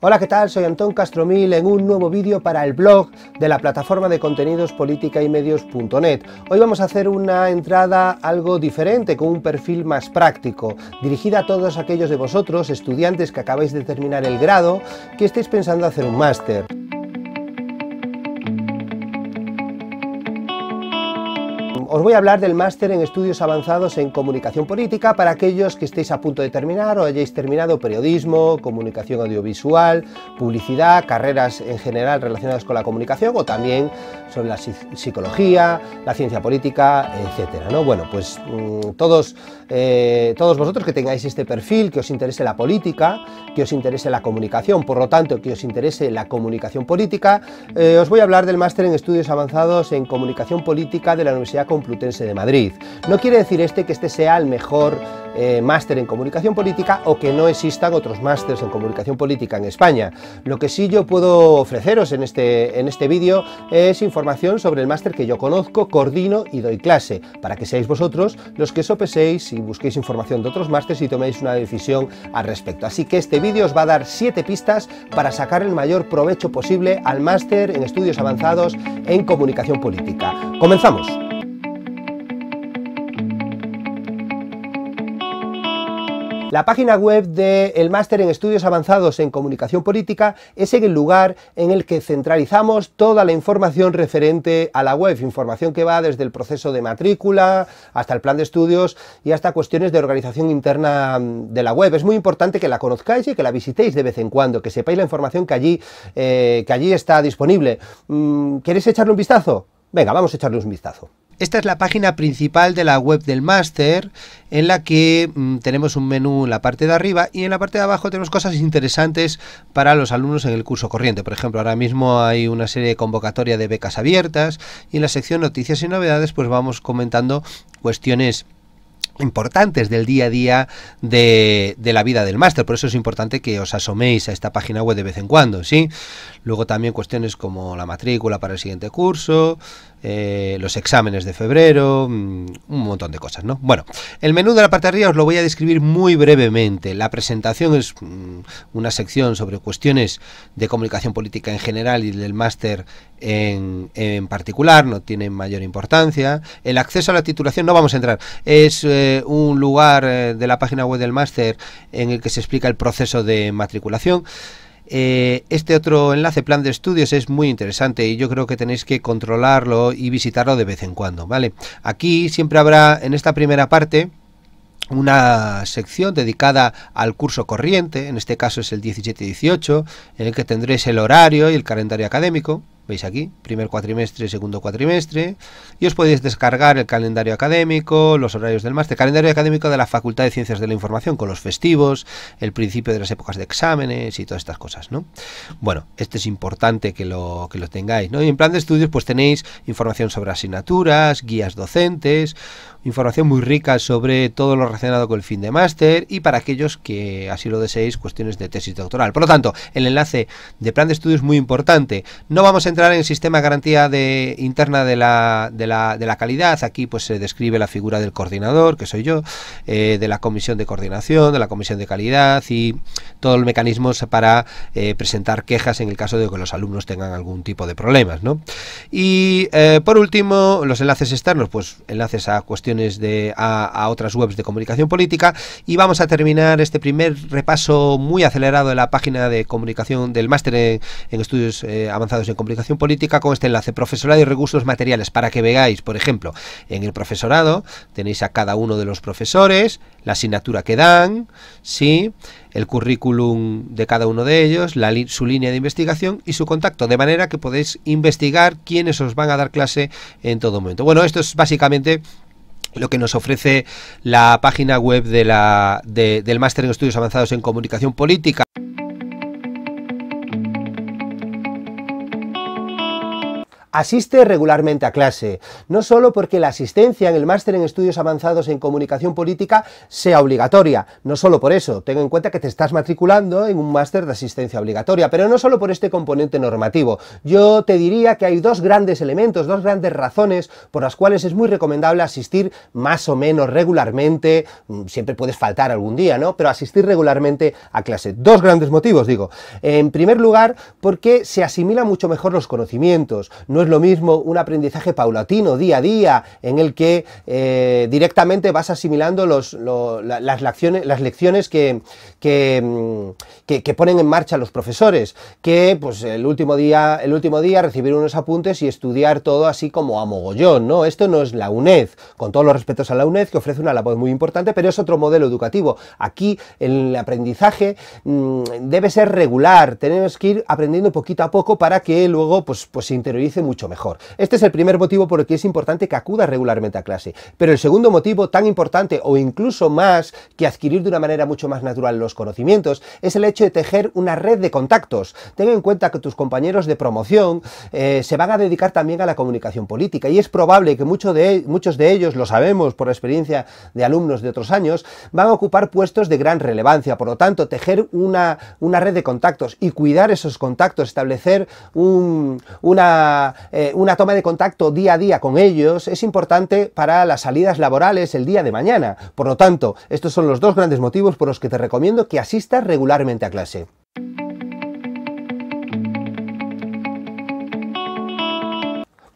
Hola, ¿qué tal? Soy Antón Castromil en un nuevo vídeo para el blog de la plataforma de contenidos política y medios.net. Hoy vamos a hacer una entrada algo diferente, con un perfil más práctico, dirigida a todos aquellos de vosotros, estudiantes que acabáis de terminar el grado, que estéis pensando hacer un máster. Os voy a hablar del máster en estudios avanzados en comunicación política para aquellos que estéis a punto de terminar o hayáis terminado periodismo, comunicación audiovisual, publicidad, carreras en general relacionadas con la comunicación o también sobre la psicología, la ciencia política, etcétera. ¿no? Bueno, pues mm, todos, eh, todos vosotros que tengáis este perfil, que os interese la política, que os interese la comunicación, por lo tanto, que os interese la comunicación política, eh, os voy a hablar del máster en estudios avanzados en comunicación política de la Universidad Comunitaria Plutense de Madrid. No quiere decir este que este sea el mejor eh, máster en comunicación política o que no existan otros másters en comunicación política en España. Lo que sí yo puedo ofreceros en este, en este vídeo es información sobre el máster que yo conozco, coordino y doy clase, para que seáis vosotros los que sopeséis y busquéis información de otros másters y toméis una decisión al respecto. Así que este vídeo os va a dar siete pistas para sacar el mayor provecho posible al máster en estudios avanzados en comunicación política. ¡Comenzamos! La página web del Máster en Estudios Avanzados en Comunicación Política es en el lugar en el que centralizamos toda la información referente a la web, información que va desde el proceso de matrícula hasta el plan de estudios y hasta cuestiones de organización interna de la web. Es muy importante que la conozcáis y que la visitéis de vez en cuando, que sepáis la información que allí, eh, que allí está disponible. Mm, ¿Queréis echarle un vistazo? Venga, vamos a echarle un vistazo. Esta es la página principal de la web del máster en la que mm, tenemos un menú en la parte de arriba y en la parte de abajo tenemos cosas interesantes para los alumnos en el curso corriente. Por ejemplo, ahora mismo hay una serie de convocatoria de becas abiertas y en la sección noticias y novedades pues vamos comentando cuestiones importantes del día a día de, de la vida del máster. Por eso es importante que os asoméis a esta página web de vez en cuando, ¿sí? Luego también cuestiones como la matrícula para el siguiente curso, eh, los exámenes de febrero, mm, un montón de cosas, ¿no? Bueno, el menú de la parte de arriba os lo voy a describir muy brevemente. La presentación es mm, una sección sobre cuestiones de comunicación política en general y del máster en, particular, no tiene mayor importancia. El acceso a la titulación, no vamos a entrar, es eh, un lugar eh, de la página web del máster en el que se explica el proceso de matriculación. Eh, este otro enlace, plan de estudios, es muy interesante y yo creo que tenéis que controlarlo y visitarlo de vez en cuando, ¿vale? Aquí siempre habrá, en esta primera parte, una sección dedicada al curso corriente, en este caso es el 17-18, en el que tendréis el horario y el calendario académico, veis aquí, primer cuatrimestre, segundo cuatrimestre, y os podéis descargar el calendario académico, los horarios del máster, calendario académico de la Facultad de Ciencias de la Información con los festivos, el principio de las épocas de exámenes y todas estas cosas, ¿no? Bueno, este es importante que lo, que lo tengáis, ¿no? Y en plan de estudios pues tenéis información sobre asignaturas, guías docentes, información muy rica sobre todo lo relacionado con el fin de máster y para aquellos que así lo deseéis, cuestiones de tesis doctoral. Por lo tanto, el enlace de plan de estudios es muy importante. No vamos a en el sistema de garantía de, interna de la, de, la, de la calidad. Aquí pues se describe la figura del coordinador, que soy yo, eh, de la comisión de coordinación, de la comisión de calidad y todos los mecanismos para eh, presentar quejas en el caso de que los alumnos tengan algún tipo de problemas. Y eh, por último, los enlaces externos, pues enlaces a cuestiones de a, otras webs de comunicación política. Y vamos a terminar este primer repaso muy acelerado de la página de comunicación del máster en, en estudios avanzados en comunicación política con este enlace, profesorado y recursos materiales, para que veáis, por ejemplo, en el profesorado tenéis a cada uno de los profesores, la asignatura que dan, sí, el currículum de cada uno de ellos, su línea de investigación y su contacto, de manera que podéis investigar quiénes os van a dar clase en todo momento. Bueno, esto es básicamente lo que nos ofrece la página web de la, del Máster en Estudios Avanzados en Comunicación Política. Asiste regularmente a clase, no solo porque la asistencia en el máster en estudios avanzados en comunicación política sea obligatoria, no solo por eso, tengo en cuenta que te estás matriculando en un máster de asistencia obligatoria, pero no solo por este componente normativo. Yo te diría que hay dos grandes elementos, dos grandes razones por las cuales es muy recomendable asistir más o menos regularmente, mm, siempre puedes faltar algún día, ¿no? Pero asistir regularmente a clase. Dos grandes motivos, digo. En primer lugar, porque se asimila mucho mejor los conocimientos, no lo mismo un aprendizaje paulatino, día a día, en el que eh, directamente vas asimilando los, las, lecciones, las lecciones mm, que, que, ponen en marcha los profesores, que pues el último día, el último día recibir unos apuntes y estudiar todo así como a mogollón, ¿no? Esto no es la UNED, con todos los respetos a la UNED, que ofrece una labor muy importante, pero es otro modelo educativo. Aquí el aprendizaje mm, debe ser regular, tenemos que ir aprendiendo poquito a poco para que luego pues, pues se interiorice mucho mejor. Este es el primer motivo por el que es importante que acuda regularmente a clase. Pero el segundo motivo, tan importante o incluso más que adquirir de una manera mucho más natural los conocimientos, es el hecho de tejer una red de contactos. Ten en cuenta que tus compañeros de promoción eh, se van a dedicar también a la comunicación política y es probable que de, muchos de ellos, lo sabemos por experiencia de alumnos de otros años, van a ocupar puestos de gran relevancia. Por lo tanto, tejer una, una red de contactos y cuidar esos contactos, establecer un, una, eh, una toma de contacto día a día con ellos es importante para las salidas laborales el día de mañana. Por lo tanto, estos son los dos grandes motivos por los que te recomiendo que asistas regularmente a clase.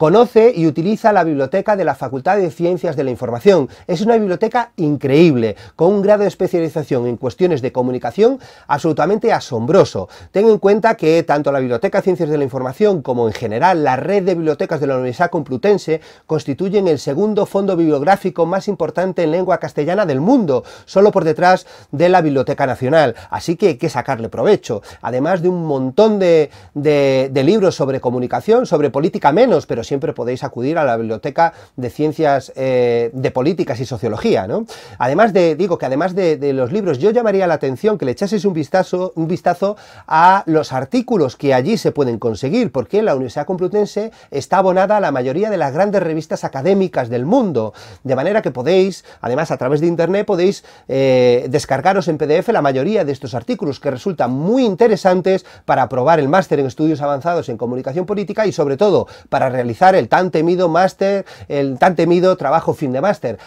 Conoce y utiliza la biblioteca de la Facultad de Ciencias de la Información. Es una biblioteca increíble, con un grado de especialización en cuestiones de comunicación absolutamente asombroso. Ten en cuenta que tanto la Biblioteca de Ciencias de la Información como en general la red de bibliotecas de la Universidad Complutense constituyen el segundo fondo bibliográfico más importante en lengua castellana del mundo, solo por detrás de la Biblioteca Nacional. Así que hay que sacarle provecho. Además de un montón de, de libros sobre comunicación, sobre política menos, pero siempre podéis acudir a la Biblioteca de Ciencias eh, de Políticas y Sociología, Además de, digo que además de, los libros, yo llamaría la atención que le echaseis un vistazo, un vistazo a los artículos que allí se pueden conseguir, porque la Universidad Complutense está abonada a la mayoría de las grandes revistas académicas del mundo, de manera que podéis, además a través de Internet, podéis eh, descargaros en PDF la mayoría de estos artículos que resultan muy interesantes para aprobar el máster en estudios avanzados en comunicación política y sobre todo para realizar el tan temido máster, el tan temido trabajo fin de máster.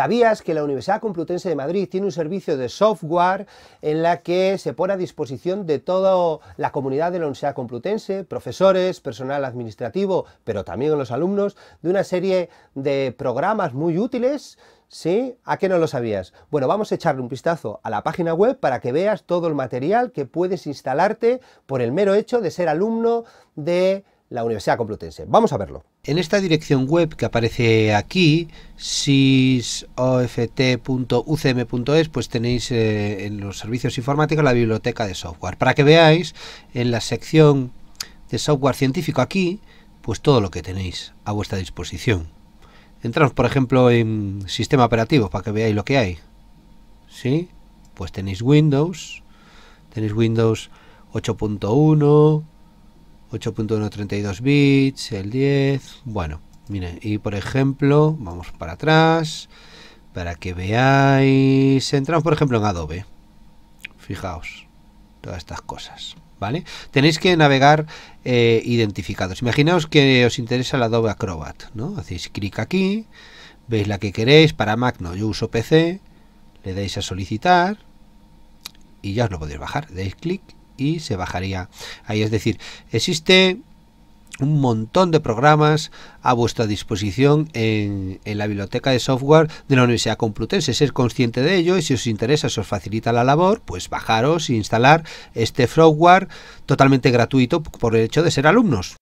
¿Sabías que la Universidad Complutense de Madrid tiene un servicio de software en la que se pone a disposición de toda la comunidad de la Universidad Complutense, profesores, personal administrativo, pero también los alumnos, de una serie de programas muy útiles? ¿Sí? ¿A qué no lo sabías? Bueno, vamos a echarle un vistazo a la página web para que veas todo el material que puedes instalarte por el mero hecho de ser alumno de la Universidad Complutense. Vamos a verlo. En esta dirección web que aparece aquí, sisoft.ucm.es, pues tenéis eh, en los servicios informáticos la biblioteca de software. Para que veáis en la sección de software científico aquí, pues todo lo que tenéis a vuestra disposición. Entramos, por ejemplo, en sistema operativo para que veáis lo que hay. ¿Sí? Pues tenéis Windows, tenéis Windows 8.1, 8.132 bits, el 10, bueno, miren, y por ejemplo, vamos para atrás, para que veáis, entramos por ejemplo en Adobe, fijaos, todas estas cosas. ¿Vale? Tenéis que navegar eh, identificados. Imaginaos que os interesa el Adobe Acrobat, ¿no? Hacéis clic aquí, veis la que queréis, para Mac no, yo uso PC, le dais a solicitar y ya os lo podéis bajar, deis clic y se bajaría ahí. Es decir, existe un montón de programas a vuestra disposición en, en, la biblioteca de software de la Universidad Complutense. Ser consciente de ello y si os interesa, si os facilita la labor, pues bajaros e instalar este software totalmente gratuito por el hecho de ser alumnos.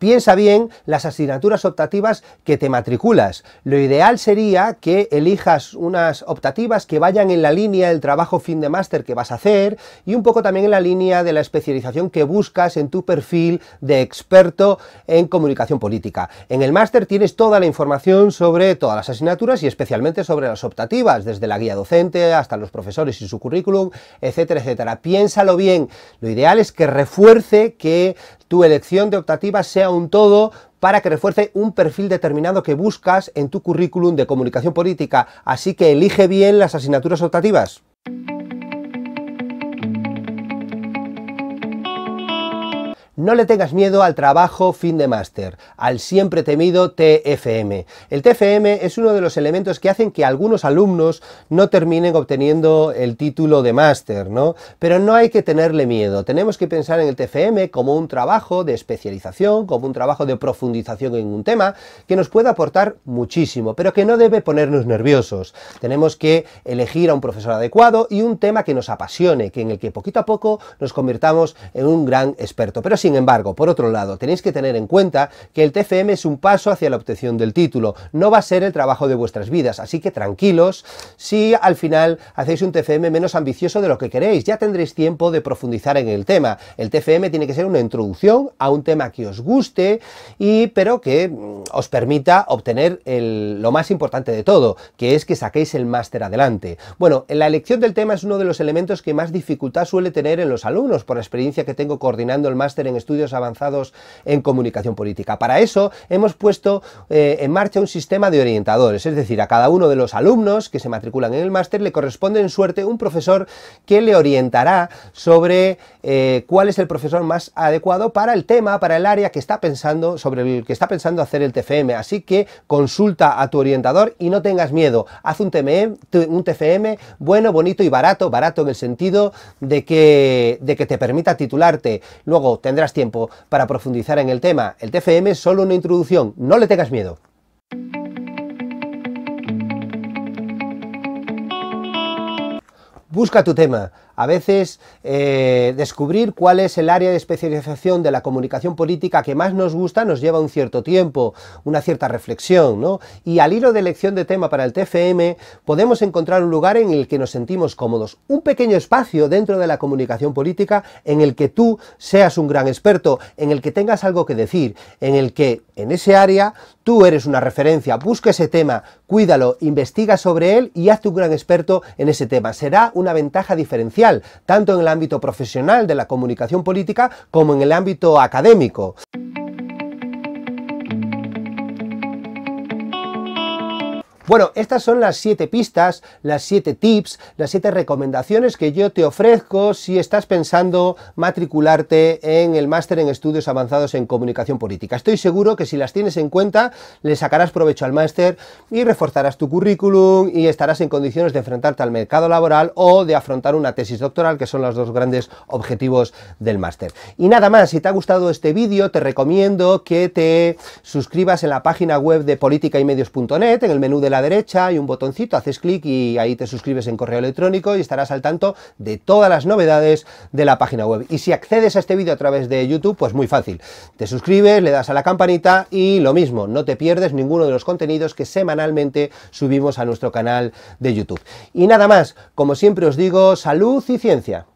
Piensa bien las asignaturas optativas que te matriculas. Lo ideal sería que elijas unas optativas que vayan en la línea del trabajo fin de máster que vas a hacer y un poco también en la línea de la especialización que buscas en tu perfil de experto en comunicación política. En el máster tienes toda la información sobre todas las asignaturas y especialmente sobre las optativas, desde la guía docente hasta los profesores y su currículum, etcétera, etcétera. Piénsalo bien. Lo ideal es que refuerce que tu elección de optativas sea un todo para que refuerce un perfil determinado que buscas en tu currículum de comunicación política. Así que elige bien las asignaturas optativas. No le tengas miedo al trabajo fin de máster, al siempre temido TFM. El TFM es uno de los elementos que hacen que algunos alumnos no terminen obteniendo el título de máster, ¿no? Pero no hay que tenerle miedo. Tenemos que pensar en el TFM como un trabajo de especialización, como un trabajo de profundización en un tema que nos puede aportar muchísimo, pero que no debe ponernos nerviosos. Tenemos que elegir a un profesor adecuado y un tema que nos apasione, que en el que poquito a poco nos convirtamos en un gran experto. Pero sin embargo, por otro lado, tenéis que tener en cuenta que el TFM es un paso hacia la obtención del título, no va a ser el trabajo de vuestras vidas, así que tranquilos si al final hacéis un TFM menos ambicioso de lo que queréis, ya tendréis tiempo de profundizar en el tema. El TFM tiene que ser una introducción a un tema que os guste y pero que mm, os permita obtener lo más importante de todo, que es que saquéis el máster adelante. Bueno, la elección del tema es uno de los elementos que más dificultad suele tener en los alumnos por la experiencia que tengo coordinando el máster en estudios avanzados en comunicación política. Para eso hemos puesto eh, en marcha un sistema de orientadores, es decir, a cada uno de los alumnos que se matriculan en el máster le corresponde en suerte un profesor que le orientará sobre eh, cuál es el profesor más adecuado para el tema, para el área que está pensando, sobre que está pensando hacer el TFM. Así que consulta a tu orientador y no tengas miedo. Haz un, un TFM bueno, bonito y barato, barato en el sentido de que, de que te permita titularte. Luego tendrás tendrás tiempo para profundizar en el tema. El TFM es solo una introducción, no le tengas miedo. Busca tu tema, a veces eh, descubrir cuál es el área de especialización de la comunicación política que más nos gusta nos lleva un cierto tiempo, una cierta reflexión, Y al hilo de elección de tema para el TFM podemos encontrar un lugar en el que nos sentimos cómodos, un pequeño espacio dentro de la comunicación política en el que tú seas un gran experto, en el que tengas algo que decir, en el que en ese área tú eres una referencia, busca ese tema, cuídalo, investiga sobre él y hazte un gran experto en ese tema. Será una ventaja diferencial tanto en el ámbito profesional de la comunicación política como en el ámbito académico. Bueno, estas son las siete pistas, las siete tips, las siete recomendaciones que yo te ofrezco si estás pensando matricularte en el máster en estudios avanzados en comunicación política. Estoy seguro que si las tienes en cuenta, le sacarás provecho al máster y reforzarás tu currículum y estarás en condiciones de enfrentarte al mercado laboral o de afrontar una tesis doctoral, que son los dos grandes objetivos del máster. Y nada más, si te ha gustado este vídeo, te recomiendo que te suscribas en la página web de politicaymedios.net, en el menú de la derecha y un botoncito, haces clic y ahí te suscribes en correo electrónico y estarás al tanto de todas las novedades de la página web. Y si accedes a este vídeo a través de YouTube, pues muy fácil. Te suscribes, le das a la campanita y lo mismo, no te pierdes ninguno de los contenidos que semanalmente subimos a nuestro canal de YouTube. Y nada más, como siempre os digo, salud y ciencia.